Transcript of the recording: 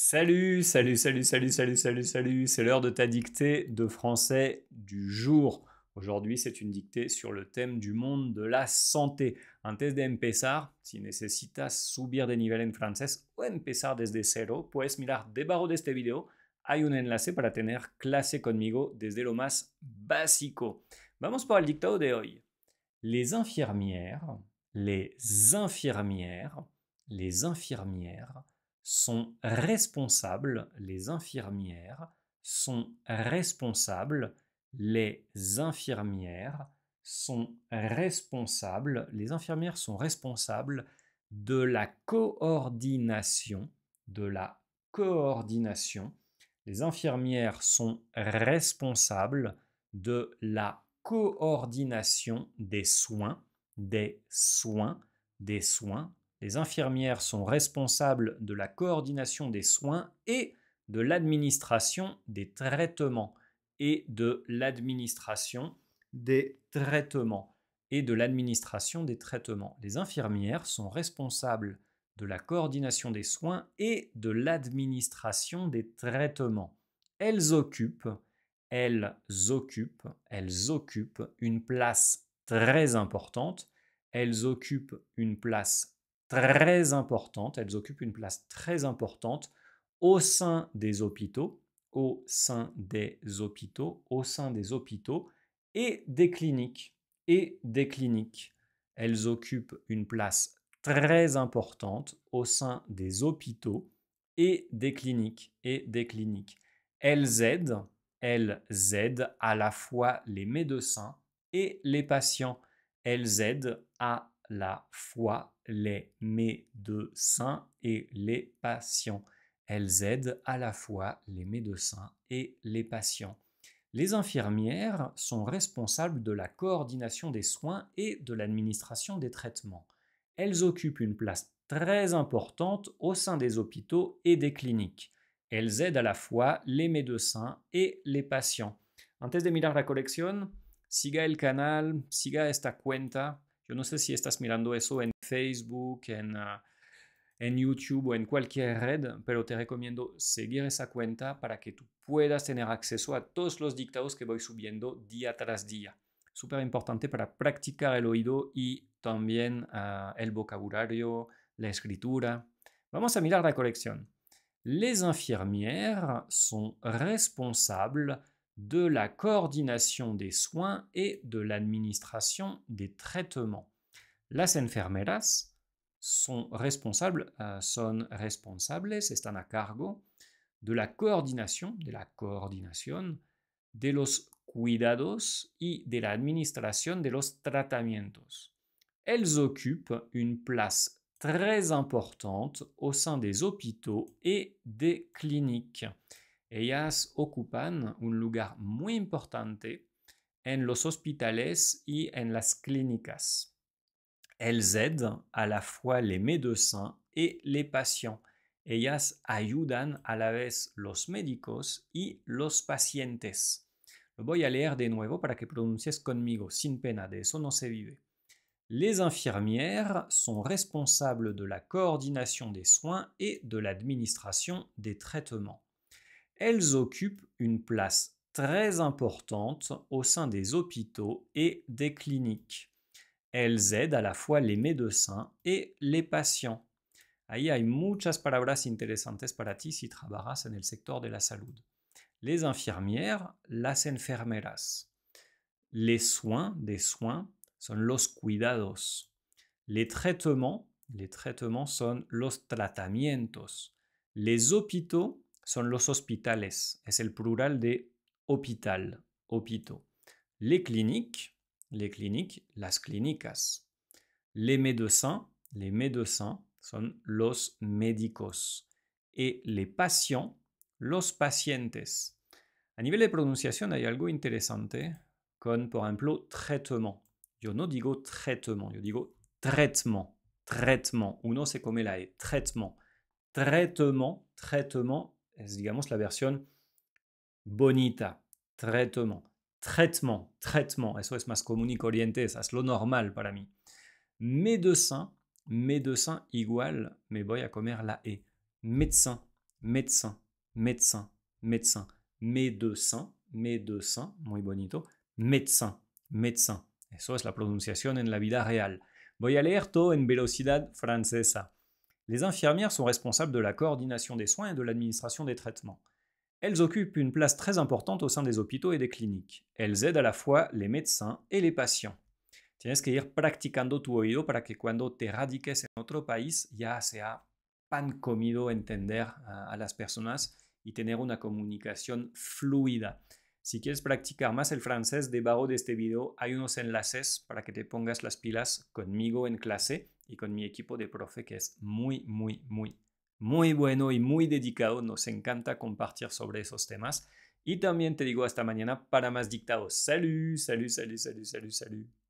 Salut, salut, salut, salut, salut, salut, salut, c'est l'heure de ta dictée de français du jour. Aujourd'hui, c'est une dictée sur le thème du monde de la santé. Antes de empezar, si necesitas subir de nivel en francés o empezar desde cero, puedes mirar debajo de este video. Hay un enlace para tener clase conmigo desde lo más básico. Vamos por el dictado de hoy. Les infirmières, les infirmières, les infirmières sont responsables, les infirmières sont responsables, les infirmières sont responsables, les infirmières sont responsables de la coordination, de la coordination. Les infirmières sont responsables de la coordination des soins, des soins, des soins les infirmières sont responsables de la coordination des soins et de l'administration des traitements et de l'administration des traitements et de l'administration des traitements. Les infirmières sont responsables de la coordination des soins et de l'administration des traitements. Elles occupent, elles occupent, elles occupent une place très importante, elles occupent une place très importantes, elles occupent une place très importante au sein des hôpitaux, au sein des hôpitaux, au sein des hôpitaux et des cliniques et des cliniques. Elles occupent une place très importante au sein des hôpitaux et des cliniques et des cliniques. Elles aident, elles aident à la fois les médecins et les patients. Elles aident à la foi les médecins et les patients. Elles aident à la fois les médecins et les patients. Les infirmières sont responsables de la coordination des soins et de l'administration des traitements. Elles occupent une place très importante au sein des hôpitaux et des cliniques. Elles aident à la fois les médecins et les patients. Antes de mirar la colección, siga el canal, siga esta cuenta, Yo no sé si estás mirando eso en Facebook, en, ah, en YouTube o en cualquier red, pero te recomiendo seguir esa cuenta para que tú puedas tener acceso a todos los dictados que voy subiendo día tras día. Súper importante para practicar el oído y también ah, el vocabulario, la escritura. Vamos a mirar la colección. Les infirmières son responsables de la coordination des soins et de l'administration des traitements. Las enfermeras sont responsables, euh, son responsables, están a cargo de la coordination, de la coordinación, de los cuidados y de la administración de los tratamientos. Elles occupent une place très importante au sein des hôpitaux et des cliniques. Ellas ocupan un lugar muy importante en los hospitales y en las clínicas. Elles aident à la fois les médecins et les patients. Ellas ayudan a la vez los médicos y los pacientes. voy a leer de nuevo para que pronuncies conmigo, sin pena, de eso no se vive. Les infirmières sont responsables de la coordination des soins et de l'administration des traitements elles occupent une place très importante au sein des hôpitaux et des cliniques. Elles aident à la fois les médecins et les patients. Ahí hay muchas palabras interesantes para ti si trabajas en el sector de la salud. Les infirmières, las enfermeras. Les soins, des soins, sont los cuidados. Les traitements, les traitements sont los tratamientos. Les hôpitaux, son los hospitales, es el plural de hôpital, hôpitaux. Les cliniques, les cliniques, las clínicas. Les médecins, les médecins son los médicos. Et les patients, los pacientes. A nivel de pronunciación hay algo interesante con, por ejemplo, traitement. Yo no digo traitement, yo digo traitement, traitement. Uno se come la E, traitement. Traitement, traitement es, digamos, la versión bonita, traitement, traitement, traitement, eso es más común y corriente, es lo normal para mí. Médecin, médecin igual, me voy a comer la E. Médecin, médecin, médecin, médecin, médecin, médecin, muy bonito, médecin, médecin. Eso es la pronunciación en la vida real. Voy a leer todo en velocidad francesa. Les infirmières sont responsables de la coordination des soins et de l'administration des traitements. Elles occupent une place très importante au sein des hôpitaux et des cliniques. Elles aident à la fois les médecins et les patients. Tienes que ir practicando tu oído para que cuando te radiques en otro país ya sea pan comido entender a, las personas y tener una comunicación fluida. Si quieres practicar más el francés, debajo de este video hay unos enlaces para que te pongas las pilas conmigo en clase y con mi equipo de profe que es muy, muy, muy, muy bueno y muy dedicado. Nos encanta compartir sobre esos temas. Y también te digo hasta mañana para más dictados. Salud, salud, salud, salud, salud, salud.